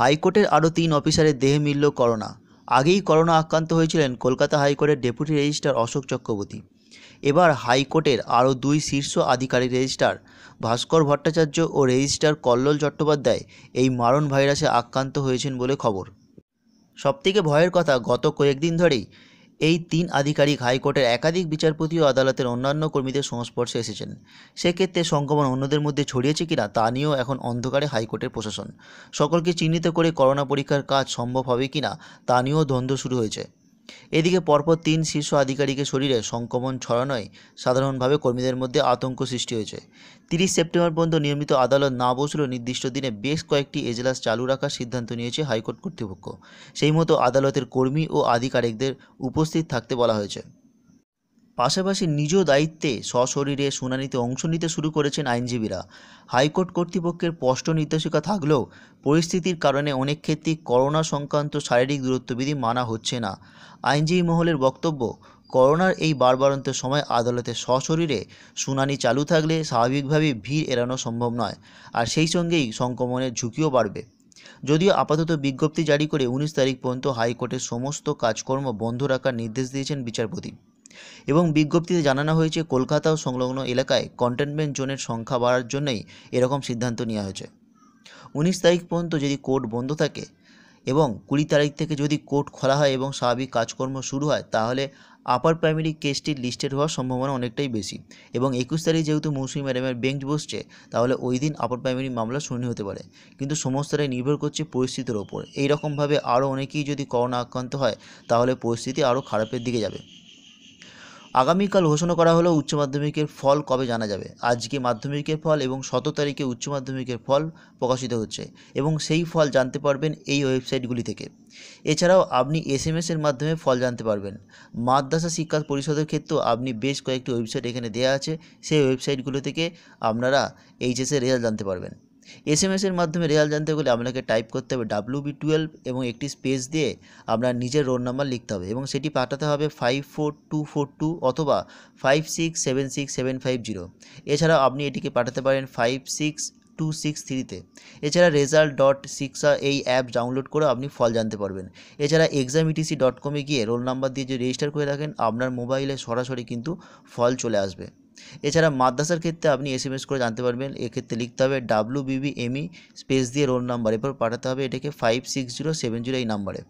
হাইকোর্টের আরও তিন অফিসারের দেহে মিলল করোনা আগেই করোনা আক্রান্ত হয়েছিলেন কলকাতা হাইকোর্টের ডেপুটি রেজিস্ট্রার অশোক চক্রবর্তী এবার হাইকোর্টের আরও দুই শীর্ষ আধিকারিক রেজিস্ট্রার ভাস্কর ভট্টাচার্য ও রেজিস্ট্রার কল্লোল চট্টোপাধ্যায় এই মারণ ভাইরাসে আক্রান্ত হয়েছেন বলে খবর সবথেকে ভয়ের কথা গত কয়েকদিন ধরেই এই তিন আধিকারিক হাইকোর্টের একাধিক বিচারপতি ও আদালতের অন্যান্য কর্মীদের সংস্পর্শে এসেছেন সেক্ষেত্রে সংক্রমণ অন্যদের মধ্যে ছড়িয়েছে কিনা তা নিয়েও এখন অন্ধকারে হাইকোর্টের প্রশাসন সকলকে চিহ্নিত করে করোনা পরীক্ষার কাজ সম্ভব হবে কিনা তা নিয়েও দ্বন্দ্ব শুরু হয়েছে এদিকে পরপর তিন শীর্ষ আধিকারিকের শরীরে সংক্রমণ ছড়ানোয় সাধারণভাবে কর্মীদের মধ্যে আতঙ্ক সৃষ্টি হয়েছে তিরিশ সেপ্টেম্বর পর্যন্ত নিয়মিত আদালত না বসলেও নির্দিষ্ট দিনে বেশ কয়েকটি এজলাস চালু রাখার সিদ্ধান্ত নিয়েছে হাইকোর্ট কর্তৃপক্ষ সেই মতো আদালতের কর্মী ও আধিকারিকদের উপস্থিত থাকতে বলা হয়েছে পাশাপাশি নিজ দায়িত্বে সশরীরে শুনানিতে অংশ নিতে শুরু করেছেন আইনজীবীরা হাইকোর্ট কর্তৃপক্ষের স্পষ্ট নির্দেশিকা থাকলেও পরিস্থিতির কারণে অনেক ক্ষেত্রেই করোনা সংক্রান্ত শারীরিক দূরত্ববিধি মানা হচ্ছে না আইনজীবী মহলের বক্তব্য করোনার এই বাড়বাড়ন্তের সময় আদালতে সশরীরে শুনানি চালু থাকলে স্বাভাবিকভাবেই ভিড় এড়ানো সম্ভব নয় আর সেই সঙ্গেই সংক্রমণের ঝুঁকিও বাড়বে যদিও আপাতত বিজ্ঞপ্তি জারি করে উনিশ তারিখ পর্যন্ত হাইকোর্টের সমস্ত কাজকর্ম বন্ধ রাখার নির্দেশ দিয়েছেন বিচারপতি এবং বিজ্ঞপ্তিতে জানানো হয়েছে কলকাতা ও সংলগ্ন এলাকায় কন্টেনমেন্ট জোনের সংখ্যা বাড়ার জন্যই এরকম সিদ্ধান্ত নেওয়া হয়েছে উনিশ তারিখ পর্যন্ত যদি কোর্ট বন্ধ থাকে এবং কুড়ি তারিখ থেকে যদি কোর্ট খোলা হয় এবং স্বাভাবিক কাজকর্ম শুরু হয় তাহলে আপার প্রাইমারি কেসটি লিস্টেড হওয়ার সম্ভাবনা অনেকটাই বেশি এবং একুশ তারিখ যেহেতু মৌসুমি ম্যাডামের বেঞ্চ বসছে তাহলে ওই দিন আপার প্রাইমারি মামলা শুনি হতে পারে কিন্তু সমস্তটাই নির্ভর করছে পরিস্থিতির ওপর এইরকমভাবে আরও অনেকেই যদি করোনা আক্রান্ত হয় তাহলে পরিস্থিতি আরও খারাপের দিকে যাবে আগামীকাল ঘোষণা করা হলো উচ্চ মাধ্যমিকের ফল কবে জানা যাবে আজকে মাধ্যমিকের ফল এবং শত তারিখে উচ্চ মাধ্যমিকের ফল প্রকাশিত হচ্ছে এবং সেই ফল জানতে পারবেন এই ওয়েবসাইটগুলি থেকে এছাড়াও আপনি এস এম এসের মাধ্যমে ফল জানতে পারবেন মাদ্রাসা শিক্ষা পরিষদের ক্ষেত্রেও আপনি বেশ কয়েকটি ওয়েবসাইট এখানে দেওয়া আছে সেই ওয়েবসাইটগুলো থেকে আপনারা এইচএসের রেজাল্ট জানতে পারবেন এস এম এসের মাধ্যমে রেজাল্ট জানতে গেলে আপনাকে টাইপ করতে হবে ডাব্লু বি টুয়েলভ এবং একটি স্পেস দিয়ে আপনার নিজের রোল নাম্বার লিখতে হবে এবং সেটি পাঠাতে হবে five four two four two অথবা five six seven six seven five zero এছাড়াও আপনি এটিকে পাঠাতে পারেন ফাইভ সিক্স টু সিক্স থ্রিতে এছাড়া রেজাল্ট ডট সিক্সা এই অ্যাপ ডাউনলোড করে আপনি ফল জানতে পারবেন এছাড়া এক্সাম ডট কমে গিয়ে রোল নাম্বার দিয়ে যে রেজিস্টার করে রাখেন আপনার মোবাইলে সরাসরি কিন্তু ফল চলে আসবে এছাড়া মাদ্রাসার ক্ষেত্রে আপনি এস এম এস করে জানতে পারবেন এক্ষেত্রে লিখতে হবে ডাব্লু বিবি এমই স্পেস দিয়ে রোল নাম্বার এরপর পাঠাতে হবে এটাকে five six zero seven zero এই নাম্বারে